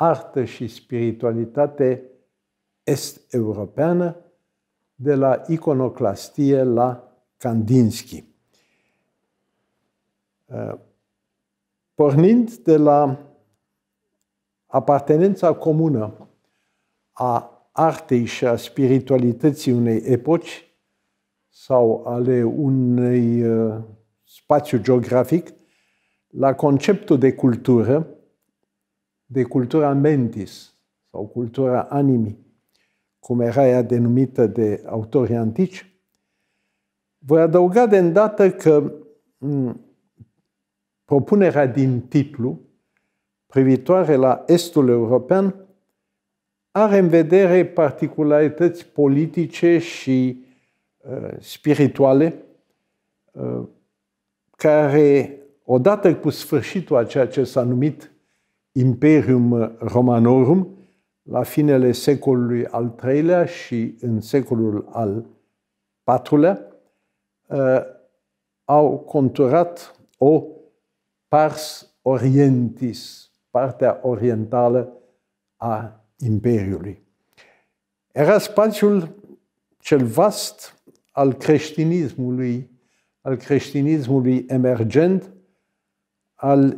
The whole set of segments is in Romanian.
artă și spiritualitate est-europeană, de la iconoclastie la Kandinsky. Uh, pornind de la apartenența comună a artei și a spiritualității unei epoci sau ale unui uh, spațiu geografic, la conceptul de cultură, de cultura mentis sau cultura animii, cum era ea denumită de autorii antici, voi adăuga de îndată că propunerea din titlu privitoare la estul european are în vedere particularități politice și uh, spirituale uh, care, odată cu sfârșitul a ceea ce s-a numit Imperium Romanorum, la finele secolului al III-lea și în secolul al IV-lea, uh, au conturat o pars orientis, partea orientală a Imperiului. Era spațiul cel vast al creștinismului, al creștinismului emergent, al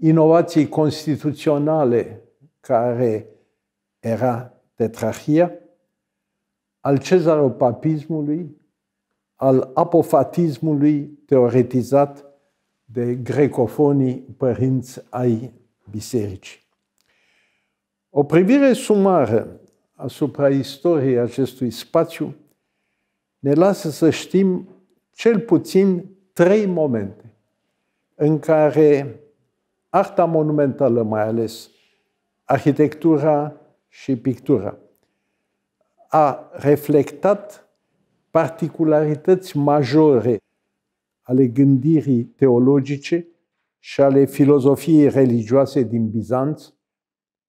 inovații constituționale care era tetrahia, al cezaropapismului, al apofatismului teoretizat de grecofonii părinți ai bisericii. O privire sumară asupra istoriei acestui spațiu ne lasă să știm cel puțin trei momente în care arta monumentală mai ales, arhitectura și pictura, a reflectat particularități majore ale gândirii teologice și ale filozofiei religioase din Bizanț,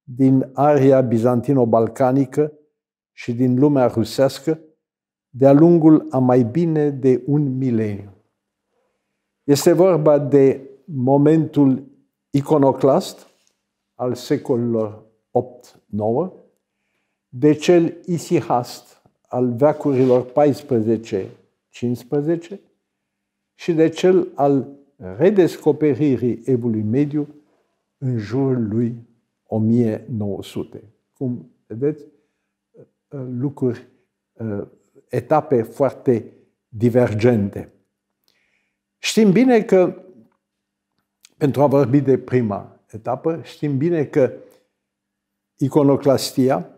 din aria bizantino-balcanică și din lumea rusească, de-a lungul a mai bine de un mileniu. Este vorba de momentul iconoclast al secolelor 8-9, de cel isihast al veacurilor 14-15 și de cel al redescoperirii evului mediu în jurul lui 1900. Cum vedeți, lucruri, etape foarte divergente. Știm bine că pentru a vorbi de prima etapă, știm bine că iconoclastia,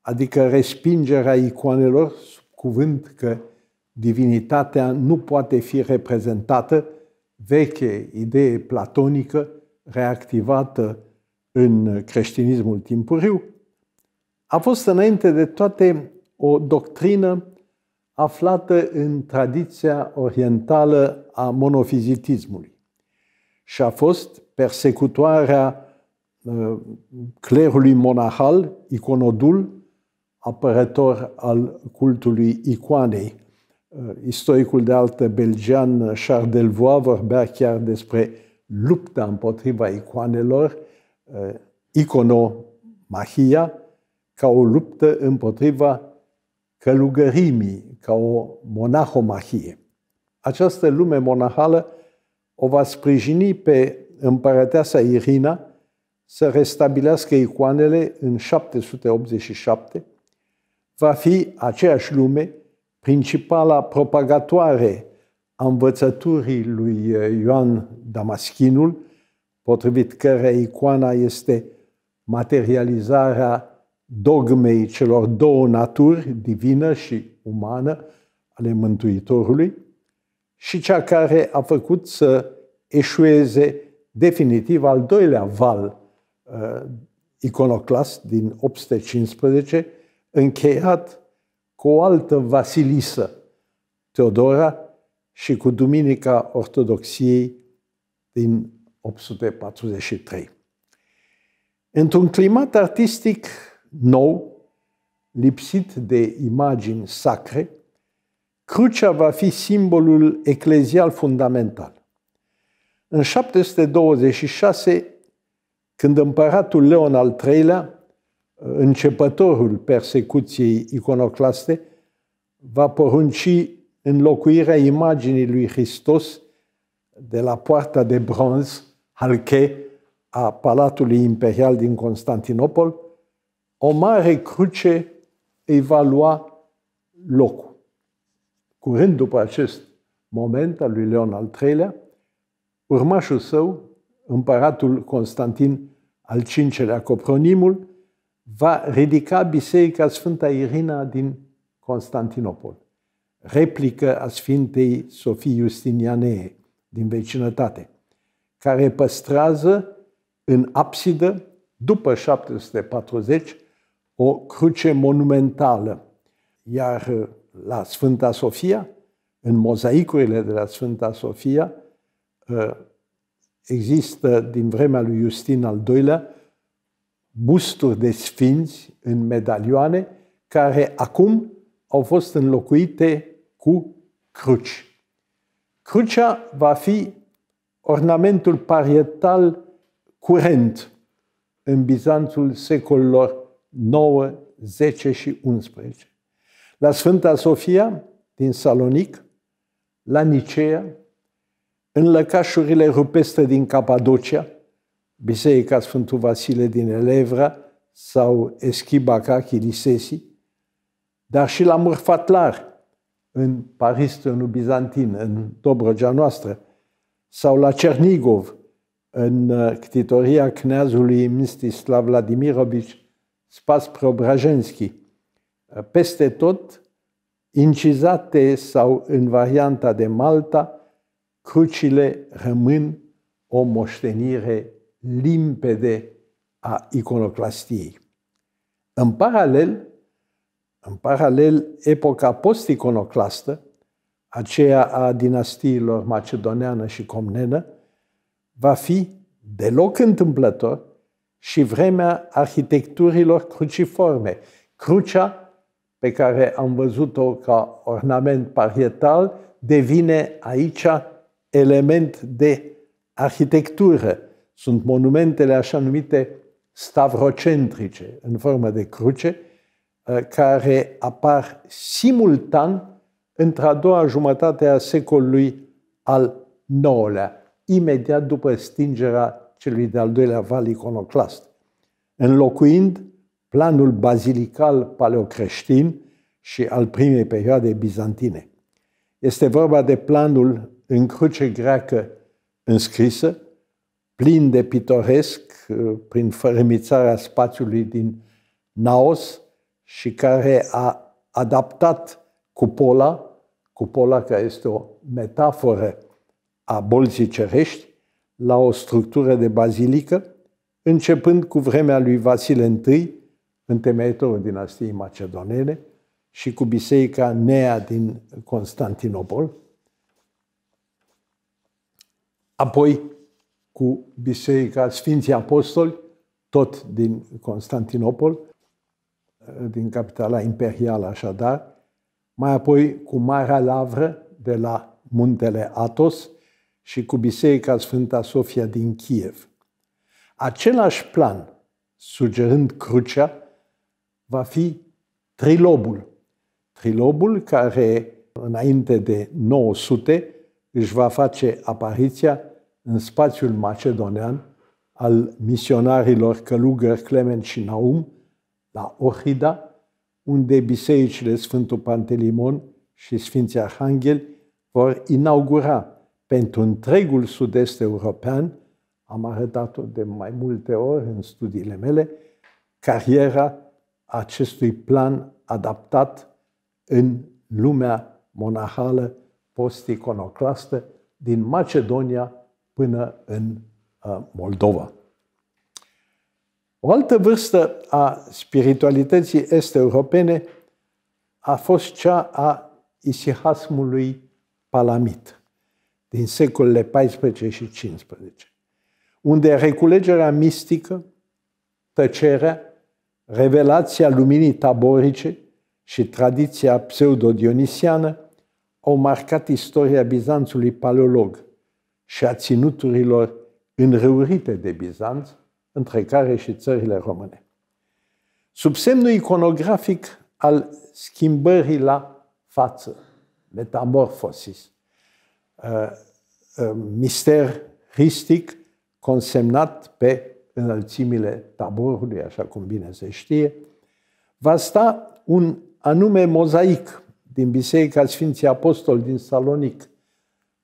adică respingerea icoanelor, sub cuvânt că divinitatea nu poate fi reprezentată, veche idee platonică reactivată în creștinismul timpuriu, a fost înainte de toate o doctrină aflată în tradiția orientală a monofizitismului și a fost persecutoarea uh, clerului monahal, iconodul, apărător al cultului icoanei. Uh, istoricul de altă belgean Charles Delvoix vorbea chiar despre lupta împotriva icoanelor, uh, iconomahia, ca o luptă împotriva călugărimii, ca o monahomahie. Această lume monahală o va sprijini pe împărăteasa Irina să restabilească icoanele în 787, va fi aceeași lume principala propagatoare a învățăturii lui eh, Ioan Damaschinul, potrivit căreia icoana este materializarea dogmei celor două naturi, divină și umană, ale Mântuitorului, și cea care a făcut să eșueze definitiv al doilea val uh, iconoclast din 815, încheiat cu o altă Vasilisă, Teodora, și cu Duminica Ortodoxiei din 843. Într-un climat artistic nou, lipsit de imagini sacre, Crucea va fi simbolul eclezial fundamental. În 726, când împăratul Leon al III-lea, începătorul persecuției iconoclaste, va porunci înlocuirea imaginii lui Hristos de la poarta de bronz, halche, a Palatului Imperial din Constantinopol, o mare cruce îi va lua locul. Curând după acest moment al lui Leon al III-lea, urmașul său, împăratul Constantin al V-lea Copronimul, va ridica Biserica Sfânta Irina din Constantinopol, replică a Sfintei Sofii Justinianee din vecinătate, care păstrează în absidă, după 740, o cruce monumentală, iar la Sfânta Sofia, în mozaicurile de la Sfânta Sofia, ă, există din vremea lui Justin al II-lea busturi de sfinți în medalioane care acum au fost înlocuite cu cruci. Crucea va fi ornamentul parietal curent în Bizanțul secolelor 9, 10 și 11 la Sfânta Sofia din Salonic, la Nicea, în lăcașurile rupestre din Capadocia, Biserica Sfântul Vasile din Elevra sau Eschibaca Chilisesi, dar și la Murfatlar, în în Bizantin, în Dobrogea noastră, sau la Cernigov, în uh, ctitoria cneazului Mstislav Vladimirovici Spas Preobrajenski, peste tot, incizate sau în varianta de Malta, crucile rămân o moștenire limpede a iconoclastiei. În paralel, în paralel, epoca post-iconoclastă, aceea a dinastiilor macedoneană și comnenă, va fi deloc întâmplător și vremea arhitecturilor cruciforme. Crucea pe care am văzut-o ca ornament parietal devine aici element de arhitectură. Sunt monumentele așa numite stavrocentrice, în formă de cruce, ă, care apar simultan într-a doua jumătate a secolului al IX-lea, imediat după stingerea celui de-al doilea val iconoclast, înlocuind planul bazilical paleocreștin și al primei perioade bizantine. Este vorba de planul în cruce greacă înscrisă, plin de pitoresc, prin fărămițarea spațiului din Naos și care a adaptat cupola, cupola care este o metaforă a bolții cerești, la o structură de bazilică, începând cu vremea lui Vasile I, întemeitorul dinastiei macedonene, și cu biserica Nea din Constantinopol, apoi cu biserica Sfinții Apostoli, tot din Constantinopol, din capitala imperială așadar, mai apoi cu Marea Lavră de la muntele Atos și cu biserica Sfânta Sofia din Kiev. Același plan, sugerând crucea, va fi trilobul. Trilobul care, înainte de 900, își va face apariția în spațiul macedonean al misionarilor călugăr Clement și Naum, la Ohida, unde bisericile Sfântul Pantelimon și Sfinții Arhangheli vor inaugura pentru întregul sud-est european, am arătat-o de mai multe ori în studiile mele, cariera acestui plan adaptat în lumea monahală post-iconoclastă din Macedonia până în uh, Moldova. O altă vârstă a spiritualității este europene a fost cea a isihasmului palamit din secolele 14 și 15, unde reculegerea mistică, tăcerea revelația luminii taborice și tradiția pseudo-dionisiană au marcat istoria Bizanțului paleolog și a ținuturilor înrăurite de Bizanț, între care și țările române. Sub semnul iconografic al schimbării la față, metamorfosis, uh, uh, mister ristic consemnat pe înălțimile taborului, așa cum bine se știe, va sta un anume mozaic din Biserica Sfinții Apostoli din Salonic,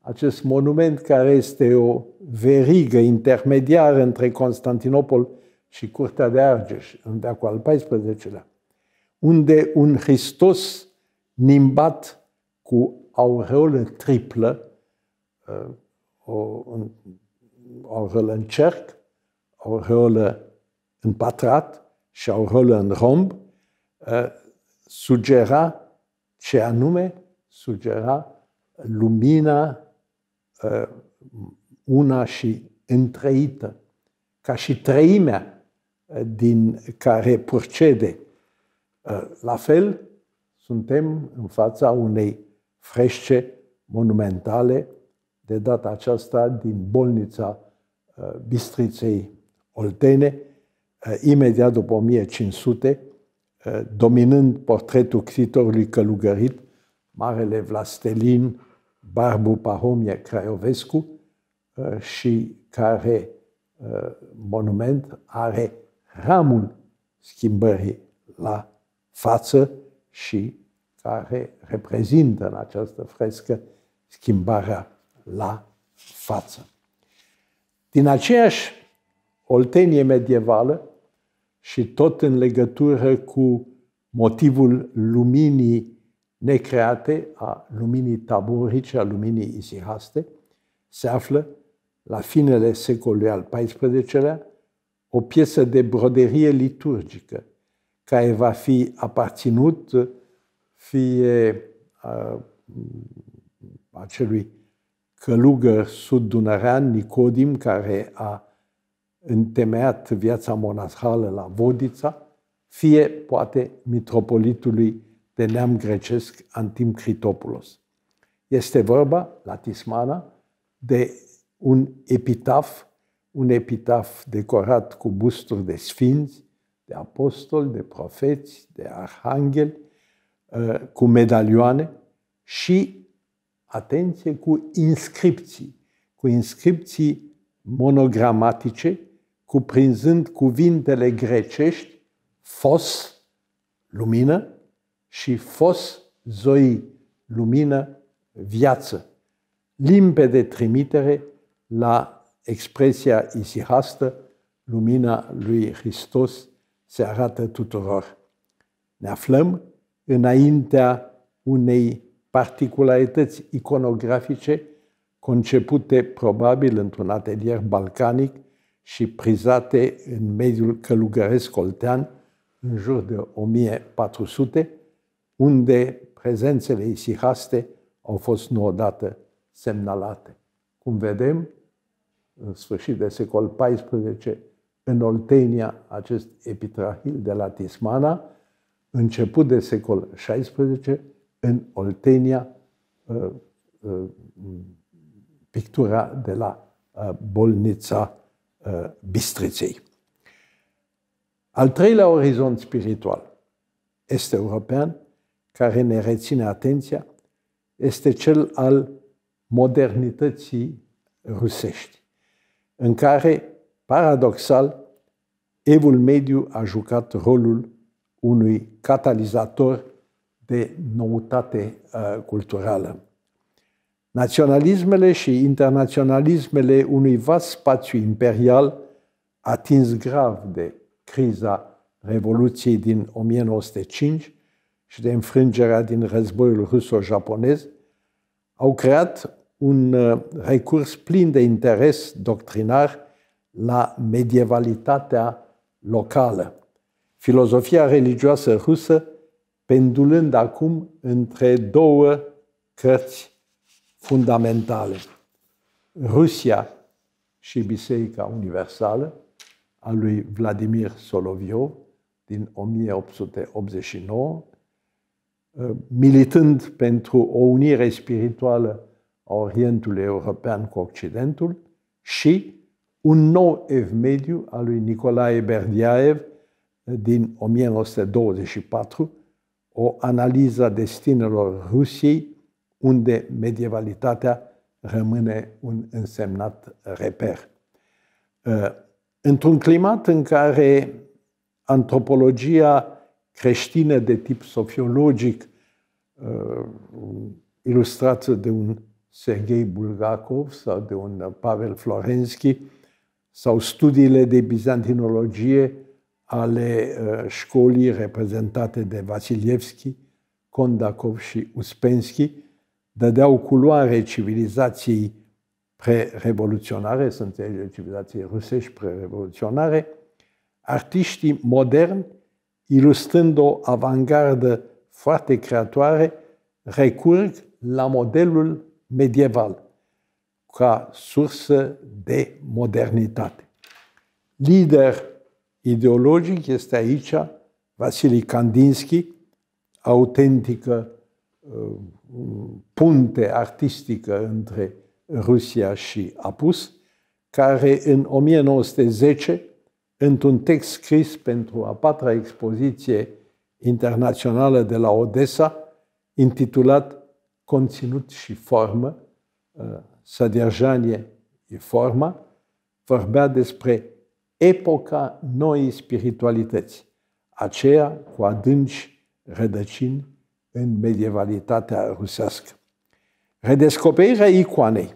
acest monument care este o verigă intermediară între Constantinopol și Curtea de Argeș, în veacul al XIV-lea, unde un Hristos nimbat cu aureolă triplă, uh, o, o aureolă în cerc, o rolă în patrat și o rolă în romb, eh, sugera ce anume sugera lumina eh, una și întreită, ca și treimea eh, din care procede. La fel, suntem în fața unei frește monumentale, de data aceasta din bolnița Bistriței Oltene, eh, imediat după 1500, eh, dominând portretul scritorului călugărit, Marele Vlastelin Barbu Pahomie Craiovescu eh, și care monument are ramul schimbării la față și care reprezintă în această frescă schimbarea la față. Din aceeași Oltenie medievală și tot în legătură cu motivul luminii necreate, a luminii taburice, a luminii izihaste, se află la finele secolului al XIV-lea o piesă de broderie liturgică care va fi aparținut fie a, acelui călugăr sud dunărean Nicodim, care a întemeiat viața monahală la Vodița, fie poate mitropolitului de neam grecesc Antim Critopulos. Este vorba, la Tismana, de un epitaf, un epitaf decorat cu busturi de sfinți, de apostoli, de profeți, de arhangheli, ă, cu medalioane și, atenție, cu inscripții, cu inscripții monogramatice cuprinzând cuvintele grecești fos, lumină, și fos, zoi, lumină, viață. Limpede trimitere la expresia isihastă, lumina lui Hristos se arată tuturor. Ne aflăm înaintea unei particularități iconografice concepute probabil într-un atelier balcanic și prizate în mediul călugăresc oltean în jur de 1400, unde prezențele isihaste au fost nu odată semnalate. Cum vedem, în sfârșit de secol XIV, în Oltenia, acest epitrahil de la Tismana, început de secol XVI, în Oltenia, uh, uh, pictura de la uh, bolnița Eh, Bistriței. Al treilea orizont spiritual este european, care ne reține atenția, este cel al modernității rusești, în care, paradoxal, evul mediu a jucat rolul unui catalizator de noutate eh, culturală. Naționalismele și internaționalismele unui vast spațiu imperial atins grav de criza Revoluției din 1905 și de înfrângerea din războiul ruso-japonez, au creat un uh, recurs plin de interes doctrinar la medievalitatea locală. Filozofia religioasă rusă pendulând acum între două cărți fundamentale. Rusia și Biserica Universală a lui Vladimir Soloviov din 1889, ă, militând pentru o unire spirituală a Orientului European cu Occidentul și un nou evmediu al lui Nicolae Berdiaev ă, din 1924, o analiză destinelor Rusiei unde medievalitatea rămâne un însemnat reper. Uh, într-un climat în care antropologia creștină de tip sofiologic, uh, ilustrată de un Sergei Bulgakov sau de un Pavel Florenski, sau studiile de bizantinologie ale uh, școlii reprezentate de Vasilievski, Kondakov și Uspenski, dădeau culoare civilizației pre-revoluționare, sunt civilizației rusești pre-revoluționare, artiștii moderni, ilustrând o avantgardă foarte creatoare, recurg la modelul medieval ca sursă de modernitate. Lider ideologic este aici Vasili Kandinsky, autentică uh, punte artistică între Rusia și Apus, care în 1910, într-un text scris pentru a patra expoziție internațională de la Odessa, intitulat Conținut și formă, uh, Sadiajanie e forma, vorbea despre epoca noii spiritualități, aceea cu adânci rădăcini în medievalitatea rusească. Redescoperirea icoanei,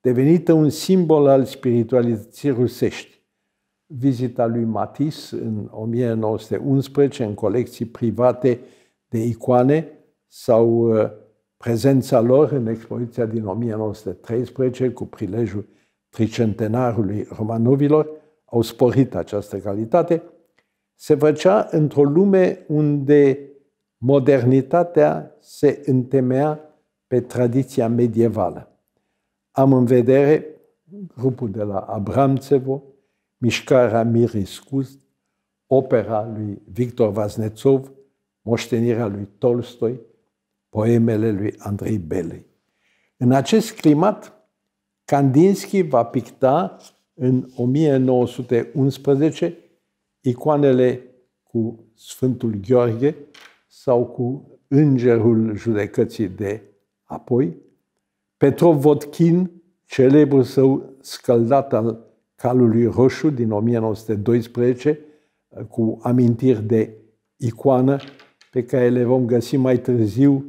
devenită un simbol al spiritualității rusești, vizita lui Matisse în 1911 în colecții private de icoane sau uh, prezența lor în expoziția din 1913 cu prilejul tricentenarului Romanovilor au sporit această calitate, se făcea într-o lume unde Modernitatea se întemeia pe tradiția medievală. Am în vedere grupul de la Abramțevo, mișcarea Miriscus, opera lui Victor Vaznețov, moștenirea lui Tolstoi, poemele lui Andrei Bele. În acest climat, Kandinsky va picta în 1911 icoanele cu Sfântul Gheorghe, sau cu Îngerul Judecății de apoi, Petrov Vodkin, celebrul său scăldat al calului roșu din 1912, cu amintiri de icoană pe care le vom găsi mai târziu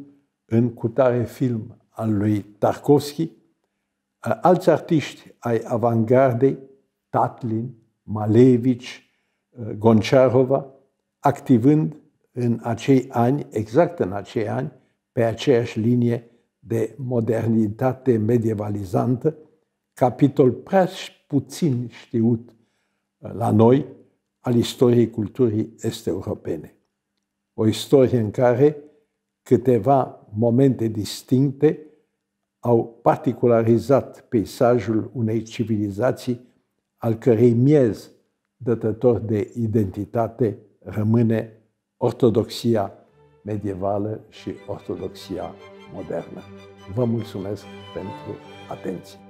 în cutare film al lui Tarkovski, alți artiști ai avangardei, Tatlin, Malevici, Gonciarova, activând în acei ani, exact în acei ani, pe aceeași linie de modernitate medievalizantă, capitol prea puțin știut uh, la noi al istoriei culturii est-europene. O istorie în care câteva momente distincte au particularizat peisajul unei civilizații al cărei miez dătător de identitate rămâne ortodoxia medievală și ortodoxia modernă. Vă mulțumesc pentru atenție!